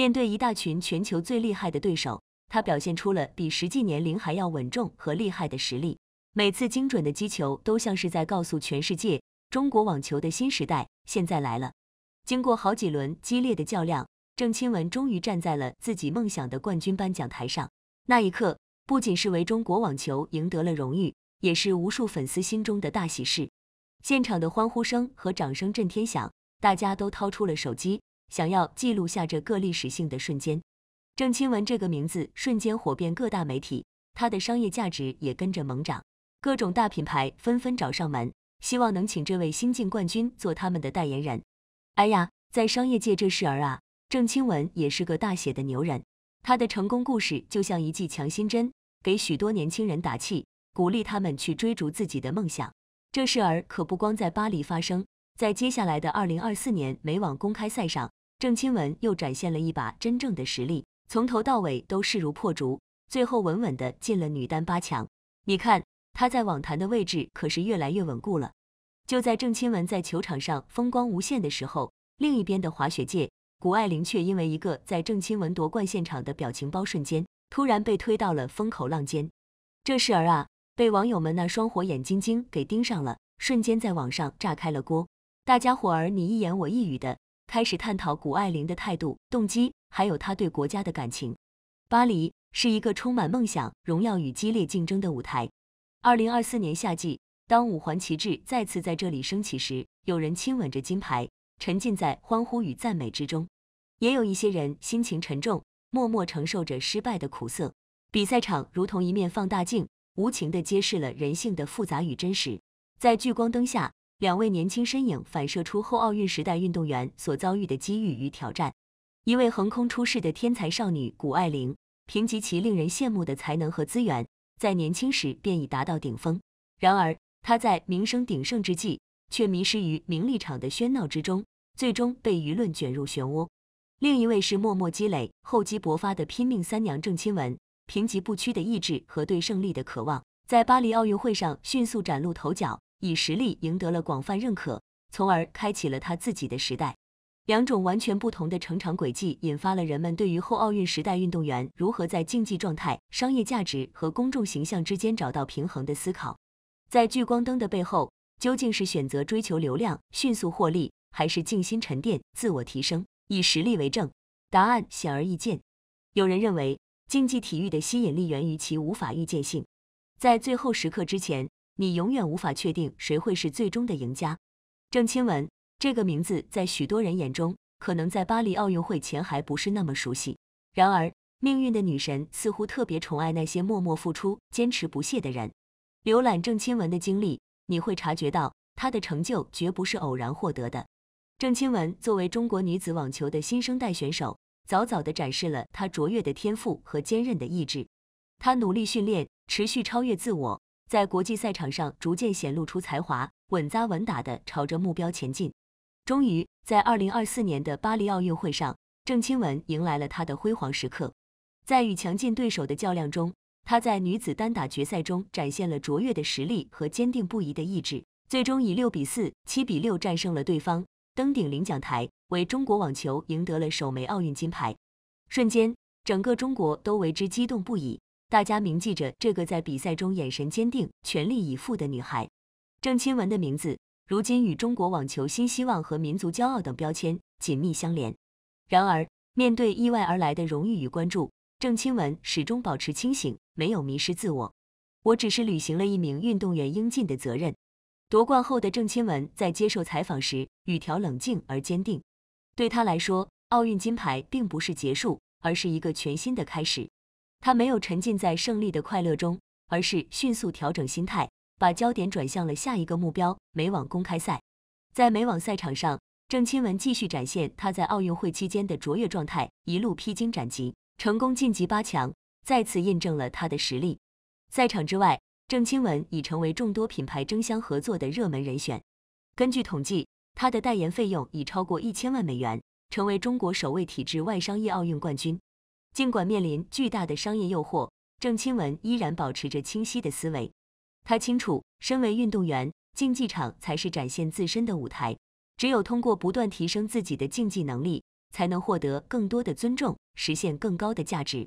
面对一大群全球最厉害的对手，他表现出了比实际年龄还要稳重和厉害的实力。每次精准的击球都像是在告诉全世界，中国网球的新时代现在来了。经过好几轮激烈的较量，郑钦文终于站在了自己梦想的冠军颁奖台上。那一刻，不仅是为中国网球赢得了荣誉，也是无数粉丝心中的大喜事。现场的欢呼声和掌声震天响，大家都掏出了手机。想要记录下这个历史性的瞬间，郑钦文这个名字瞬间火遍各大媒体，她的商业价值也跟着猛涨，各种大品牌纷纷找上门，希望能请这位新晋冠军做他们的代言人。哎呀，在商业界这事儿啊，郑钦文也是个大写的牛人，他的成功故事就像一剂强心针，给许多年轻人打气，鼓励他们去追逐自己的梦想。这事儿可不光在巴黎发生，在接下来的二零二四年美网公开赛上。郑钦文又展现了一把真正的实力，从头到尾都势如破竹，最后稳稳的进了女单八强。你看她在网坛的位置可是越来越稳固了。就在郑钦文在球场上风光无限的时候，另一边的滑雪界，谷爱凌却因为一个在郑钦文夺冠现场的表情包瞬间，突然被推到了风口浪尖。这事儿啊，被网友们那双火眼金睛给盯上了，瞬间在网上炸开了锅。大家伙儿你一言我一语的。开始探讨谷爱凌的态度、动机，还有她对国家的感情。巴黎是一个充满梦想、荣耀与激烈竞争的舞台。二零二四年夏季，当五环旗帜再次在这里升起时，有人亲吻着金牌，沉浸在欢呼与赞美之中；也有一些人心情沉重，默默承受着失败的苦涩。比赛场如同一面放大镜，无情地揭示了人性的复杂与真实。在聚光灯下。两位年轻身影反射出后奥运时代运动员所遭遇的机遇与挑战。一位横空出世的天才少女谷爱凌，凭借其令人羡慕的才能和资源，在年轻时便已达到顶峰。然而，她在名声鼎盛之际，却迷失于名利场的喧闹之中，最终被舆论卷入漩涡。另一位是默默积累、厚积薄发的拼命三娘郑钦文，凭借不屈的意志和对胜利的渴望，在巴黎奥运会上迅速崭露头角。以实力赢得了广泛认可，从而开启了他自己的时代。两种完全不同的成长轨迹，引发了人们对于后奥运时代运动员如何在竞技状态、商业价值和公众形象之间找到平衡的思考。在聚光灯的背后，究竟是选择追求流量、迅速获利，还是静心沉淀、自我提升，以实力为证？答案显而易见。有人认为，竞技体育的吸引力源于其无法预见性，在最后时刻之前。你永远无法确定谁会是最终的赢家。郑钦文这个名字在许多人眼中可能在巴黎奥运会前还不是那么熟悉。然而，命运的女神似乎特别宠爱那些默默付出、坚持不懈的人。浏览郑钦文的经历，你会察觉到她的成就绝不是偶然获得的。郑钦文作为中国女子网球的新生代选手，早早的展示了她卓越的天赋和坚韧的意志。她努力训练，持续超越自我。在国际赛场上逐渐显露出才华，稳扎稳打的朝着目标前进。终于，在二零二四年的巴黎奥运会上，郑钦文迎来了她的辉煌时刻。在与强劲对手的较量中，她在女子单打决赛中展现了卓越的实力和坚定不移的意志，最终以六比四、七比六战胜了对方，登顶领奖台，为中国网球赢得了首枚奥运金牌。瞬间，整个中国都为之激动不已。大家铭记着这个在比赛中眼神坚定、全力以赴的女孩，郑钦文的名字如今与中国网球新希望和民族骄傲等标签紧密相连。然而，面对意外而来的荣誉与关注，郑钦文始终保持清醒，没有迷失自我。我只是履行了一名运动员应尽的责任。夺冠后的郑钦文在接受采访时，语调冷静而坚定。对他来说，奥运金牌并不是结束，而是一个全新的开始。他没有沉浸在胜利的快乐中，而是迅速调整心态，把焦点转向了下一个目标——美网公开赛。在美网赛场上，郑钦文继续展现他在奥运会期间的卓越状态，一路披荆斩棘，成功晋级八强，再次印证了他的实力。赛场之外，郑钦文已成为众多品牌争相合作的热门人选。根据统计，他的代言费用已超过一千万美元，成为中国首位体制外商业奥运冠军。尽管面临巨大的商业诱惑，郑钦文依然保持着清晰的思维。他清楚，身为运动员，竞技场才是展现自身的舞台。只有通过不断提升自己的竞技能力，才能获得更多的尊重，实现更高的价值。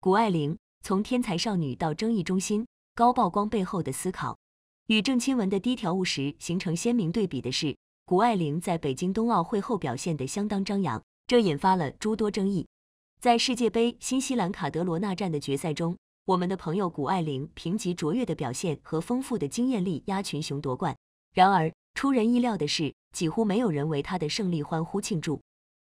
谷爱凌从天才少女到争议中心，高曝光背后的思考，与郑钦文的低调务实形成鲜明对比的是，谷爱凌在北京冬奥会后表现得相当张扬，这引发了诸多争议。在世界杯新西兰卡德罗纳站的决赛中，我们的朋友谷爱凌凭借卓越的表现和丰富的经验力压群雄夺冠。然而，出人意料的是，几乎没有人为她的胜利欢呼庆祝。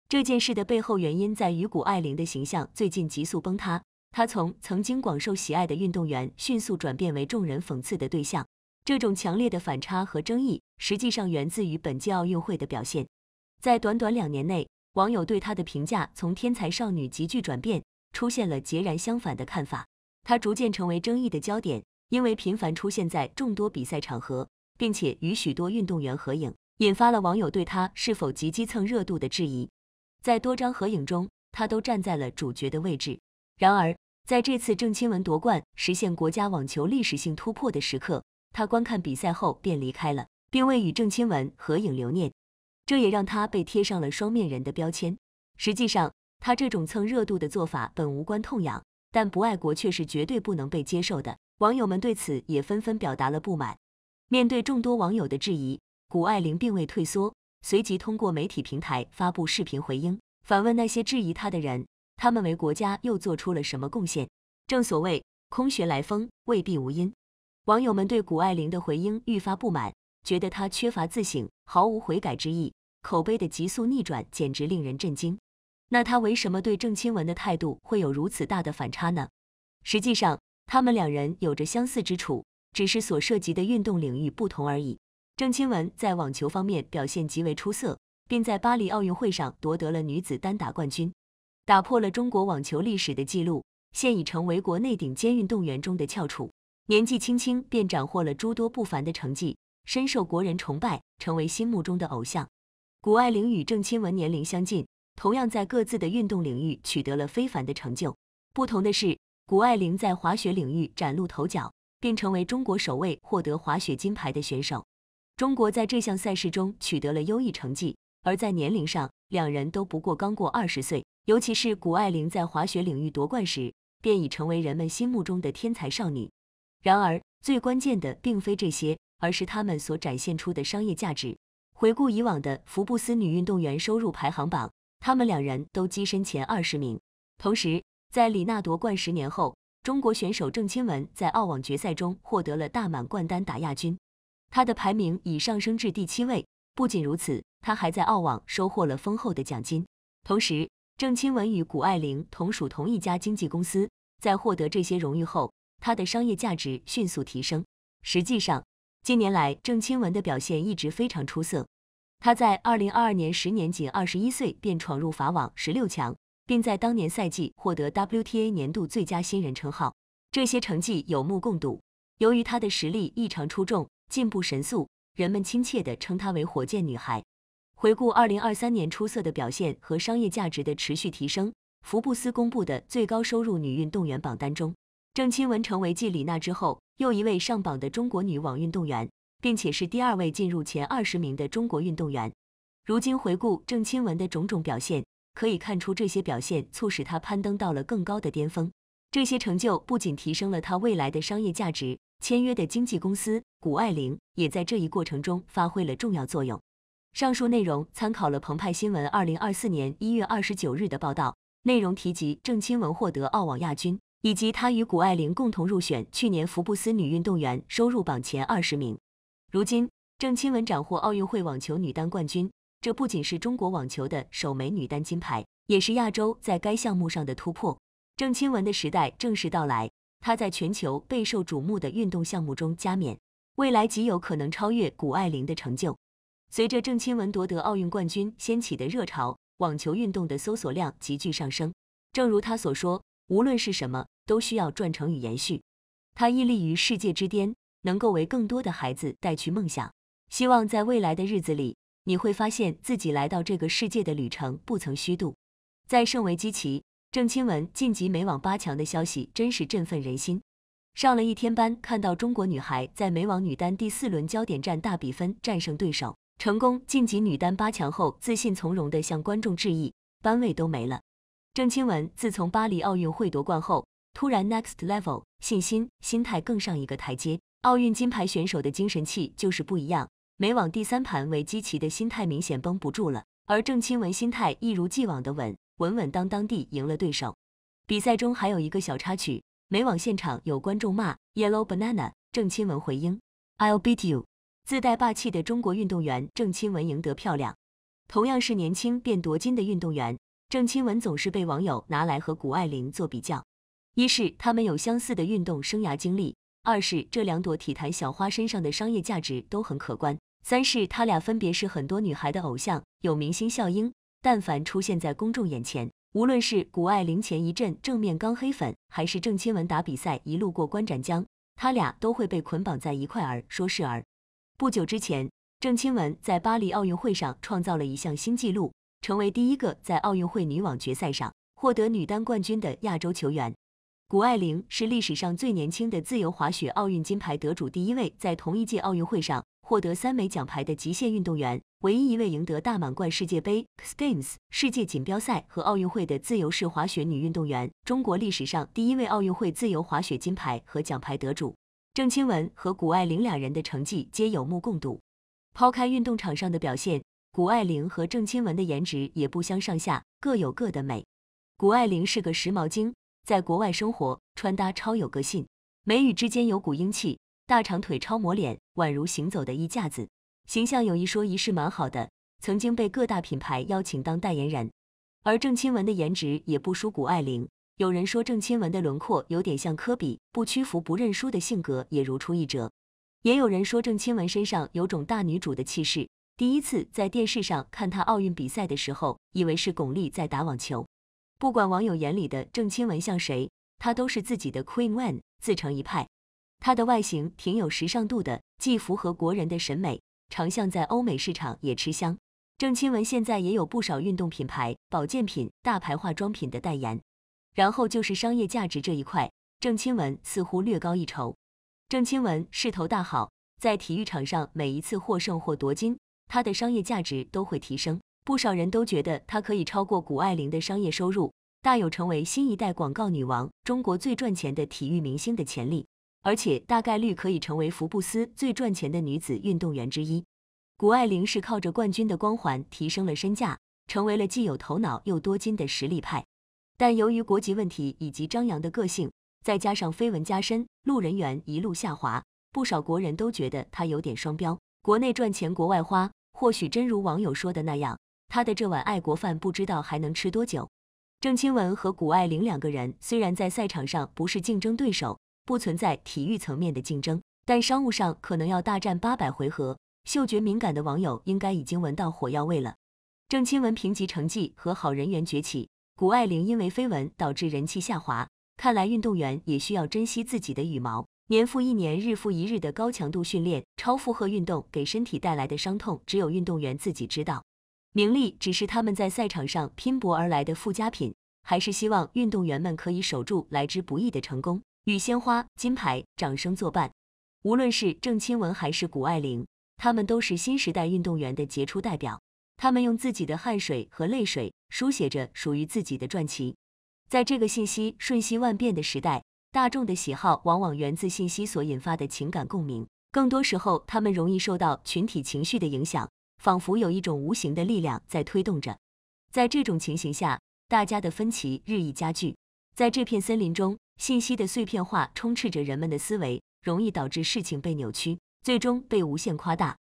这件事的背后原因在于谷爱凌的形象最近急速崩塌，她从曾经广受喜爱的运动员迅速转变为众人讽刺的对象。这种强烈的反差和争议，实际上源自于本届奥运会的表现，在短短两年内。网友对她的评价从天才少女急剧转变，出现了截然相反的看法。她逐渐成为争议的焦点，因为频繁出现在众多比赛场合，并且与许多运动员合影，引发了网友对她是否积极蹭热度的质疑。在多张合影中，她都站在了主角的位置。然而，在这次郑钦文夺冠、实现国家网球历史性突破的时刻，她观看比赛后便离开了，并未与郑钦文合影留念。这也让他被贴上了双面人的标签。实际上，他这种蹭热度的做法本无关痛痒，但不爱国却是绝对不能被接受的。网友们对此也纷纷表达了不满。面对众多网友的质疑，谷爱凌并未退缩，随即通过媒体平台发布视频回应，反问那些质疑他的人：“他们为国家又做出了什么贡献？”正所谓空穴来风未必无因，网友们对谷爱凌的回应愈发不满。觉得他缺乏自省，毫无悔改之意。口碑的急速逆转简直令人震惊。那他为什么对郑钦文的态度会有如此大的反差呢？实际上，他们两人有着相似之处，只是所涉及的运动领域不同而已。郑钦文在网球方面表现极为出色，并在巴黎奥运会上夺得了女子单打冠军，打破了中国网球历史的记录，现已成为国内顶尖运动员中的翘楚。年纪轻轻便斩获了诸多不凡的成绩。深受国人崇拜，成为心目中的偶像。谷爱凌与郑钦文年龄相近，同样在各自的运动领域取得了非凡的成就。不同的是，谷爱凌在滑雪领域崭露头角，并成为中国首位获得滑雪金牌的选手。中国在这项赛事中取得了优异成绩，而在年龄上，两人都不过刚过二十岁。尤其是谷爱凌在滑雪领域夺冠时，便已成为人们心目中的天才少女。然而，最关键的并非这些。而是他们所展现出的商业价值。回顾以往的福布斯女运动员收入排行榜，她们两人都跻身前二十名。同时，在李娜夺冠十年后，中国选手郑钦文在澳网决赛中获得了大满贯单打亚军，她的排名已上升至第七位。不仅如此，她还在澳网收获了丰厚的奖金。同时，郑钦文与谷爱凌同属同一家经纪公司，在获得这些荣誉后，她的商业价值迅速提升。实际上，近年来，郑钦文的表现一直非常出色。她在2022年时年仅21岁便闯入法网十六强，并在当年赛季获得 WTA 年度最佳新人称号。这些成绩有目共睹。由于她的实力异常出众，进步神速，人们亲切地称她为“火箭女孩”。回顾2023年出色的表现和商业价值的持续提升，福布斯公布的最高收入女运动员榜单中。郑钦文成为继李娜之后又一位上榜的中国女网运动员，并且是第二位进入前二十名的中国运动员。如今回顾郑钦文的种种表现，可以看出这些表现促使她攀登到了更高的巅峰。这些成就不仅提升了她未来的商业价值，签约的经纪公司谷爱凌也在这一过程中发挥了重要作用。上述内容参考了澎湃新闻二零二四年一月二十九日的报道，内容提及郑钦文获得澳网亚军。以及她与谷爱玲共同入选去年福布斯女运动员收入榜前二十名。如今，郑钦文斩获奥运会网球女单冠军，这不仅是中国网球的首枚女单金牌，也是亚洲在该项目上的突破。郑钦文的时代正式到来，她在全球备受瞩目的运动项目中加冕，未来极有可能超越谷爱玲的成就。随着郑钦文夺得奥运冠军掀起的热潮，网球运动的搜索量急剧上升。正如她所说，无论是什么。都需要传承与延续，她屹立于世界之巅，能够为更多的孩子带去梦想。希望在未来的日子里，你会发现自己来到这个世界的旅程不曾虚度。在圣维基奇，郑钦文晋级美网八强的消息真是振奋人心。上了一天班，看到中国女孩在美网女单第四轮焦点战大比分战胜对手，成功晋级女单八强后，自信从容的向观众致意，班位都没了。郑钦文自从巴黎奥运会夺冠后，突然，next level，信心、心态更上一个台阶。奥运金牌选手的精神气就是不一样。美网第三盘，维基奇的心态明显绷不住了，而郑钦文心态一如既往的稳，稳稳当当地赢了对手。比赛中还有一个小插曲，美网现场有观众骂 yellow banana，郑钦文回应 I'll beat you，自带霸气的中国运动员郑钦文赢得漂亮。同样是年轻便夺金的运动员，郑钦文总是被网友拿来和谷爱凌做比较。一是他们有相似的运动生涯经历，二是这两朵体坛小花身上的商业价值都很可观，三是他俩分别是很多女孩的偶像，有明星效应。但凡出现在公众眼前，无论是谷爱凌前一阵正面刚黑粉，还是郑钦文打比赛一路过关斩将，他俩都会被捆绑在一块儿说事儿。不久之前，郑钦文在巴黎奥运会上创造了一项新纪录，成为第一个在奥运会女网决赛上获得女单冠军的亚洲球员。谷爱凌是历史上最年轻的自由滑雪奥运金牌得主，第一位在同一届奥运会上获得三枚奖牌的极限运动员，唯一一位赢得大满贯世界杯 s k i m e s 世界锦标赛和奥运会的自由式滑雪女运动员，中国历史上第一位奥运会自由滑雪金牌和奖牌得主。郑钦文和谷爱凌两人的成绩皆有目共睹，抛开运动场上的表现，谷爱凌和郑钦文的颜值也不相上下，各有各的美。谷爱凌是个时髦精。在国外生活，穿搭超有个性，眉宇之间有股英气，大长腿、超模脸，宛如行走的衣架子。形象有一说一，是蛮好的。曾经被各大品牌邀请当代言人，而郑钦文的颜值也不输谷爱凌。有人说郑钦文的轮廓有点像科比，不屈服、不认输的性格也如出一辙。也有人说郑钦文身上有种大女主的气势。第一次在电视上看她奥运比赛的时候，以为是巩俐在打网球。不管网友眼里的郑钦文像谁，她都是自己的 queen w a n 自成一派。她的外形挺有时尚度的，既符合国人的审美，长相在欧美市场也吃香。郑钦文现在也有不少运动品牌、保健品、大牌化妆品的代言。然后就是商业价值这一块，郑钦文似乎略高一筹。郑钦文势头大好，在体育场上每一次获胜或夺金，她的商业价值都会提升。不少人都觉得她可以超过谷爱凌的商业收入，大有成为新一代广告女王、中国最赚钱的体育明星的潜力，而且大概率可以成为福布斯最赚钱的女子运动员之一。谷爱凌是靠着冠军的光环提升了身价，成为了既有头脑又多金的实力派。但由于国籍问题以及张扬的个性，再加上绯闻加深，路人缘一路下滑，不少国人都觉得她有点双标，国内赚钱，国外花。或许真如网友说的那样。他的这碗爱国饭不知道还能吃多久。郑钦文和谷爱凌两个人虽然在赛场上不是竞争对手，不存在体育层面的竞争，但商务上可能要大战八百回合。嗅觉敏感的网友应该已经闻到火药味了。郑钦文评级成绩和好人缘崛起，谷爱凌因为绯闻导致人气下滑。看来运动员也需要珍惜自己的羽毛。年复一年，日复一日的高强度训练、超负荷运动给身体带来的伤痛，只有运动员自己知道。名利只是他们在赛场上拼搏而来的附加品，还是希望运动员们可以守住来之不易的成功与鲜花、金牌、掌声作伴。无论是郑钦文还是谷爱凌，他们都是新时代运动员的杰出代表。他们用自己的汗水和泪水书写着属于自己的传奇。在这个信息瞬息万变的时代，大众的喜好往往源自信息所引发的情感共鸣，更多时候他们容易受到群体情绪的影响。仿佛有一种无形的力量在推动着，在这种情形下，大家的分歧日益加剧。在这片森林中，信息的碎片化充斥着人们的思维，容易导致事情被扭曲，最终被无限夸大。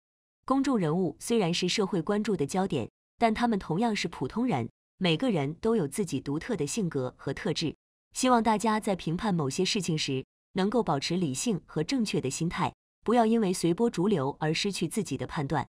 公众人物虽然是社会关注的焦点，但他们同样是普通人，每个人都有自己独特的性格和特质。希望大家在评判某些事情时，能够保持理性和正确的心态，不要因为随波逐流而失去自己的判断。